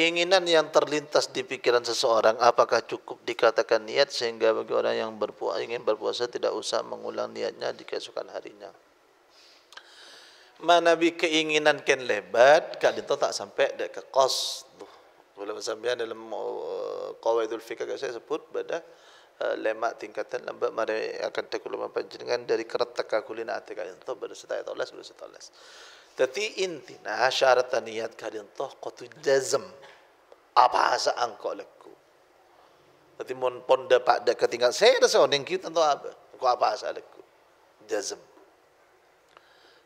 keinginan yang terlintas di pikiran seseorang apakah cukup dikatakan niat sehingga bagi orang yang berpuasa ingin berpuasa tidak usah mengulang niatnya di keesokan harinya. Mana bi keinginan ken lebat kak dito tak sampai dek ke kos Boleh sampean dalam uh, qawaidul fiqh kak saya sebut pada uh, lemak tingkatan lambat mari akan tekul panjenengan dari kereta kulina ati kak dito pada setai tolas pada setai tolas. Tapi intinya syarat niat kalian toh kau tu jazm apa asa angkau leku. Tapi mon pon dapat dah ketinggalan. Saya dah seorang yang kita tentu apa. Kau apa asa leku. Jazm.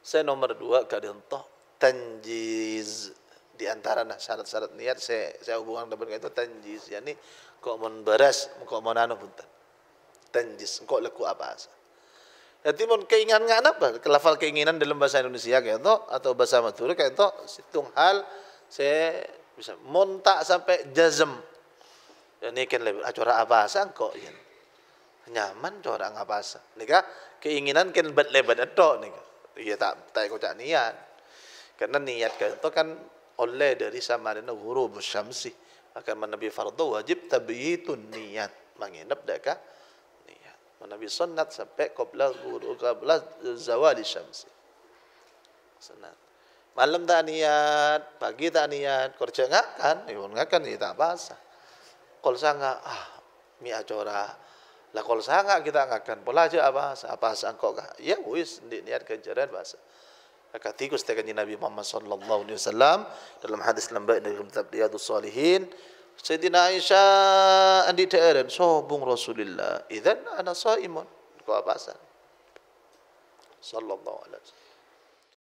Saya nomor dua kali entah. Tanjiz. Di antara nah syarat-syarat niat saya saya hubungan dengan itu tanjiz. Yang ini kau mon beres, kau mon anu punten. Tanjiz. Kau leku apa asa. Jadi mon keinginan ngan apa? Kelafal keinginan dalam bahasa Indonesia kayak itu atau bahasa Madura kayak itu situng hal saya bisa montak sampai jazem ini ya, kan lebih acara apa sah kok ini nyaman acara apa sah ni kah keinginan kan lebih lebih ada ni ya tak tak kau niat karena niat kan itu kan oleh dari sama dengan guru bersamsi akan menabi fardhu wajib tapi itu niat menginap dah kah niat menabi sunat sampai kau belas guru kau belas zawali syamsi sunat malam tak niat, pagi tak niat, kerja enggak kan? Ya, Ibu enggak kan? Ia tak apa. Kalau saya enggak, ah, mi acara. Lah kalau saya enggak kita enggak kan? pola aja apa? Apa sangkok enggak? Ya wis ndik niat kejaran bahasa. Kata Gusti kan Nabi Muhammad sallallahu alaihi wasallam dalam hadis lembek dari kitab Riyadhus Shalihin, Sayyidina Aisyah andi teren sobung Rasulullah. Iden anak ana iman. Kau apa sah? Sallallahu alaihi wasallam.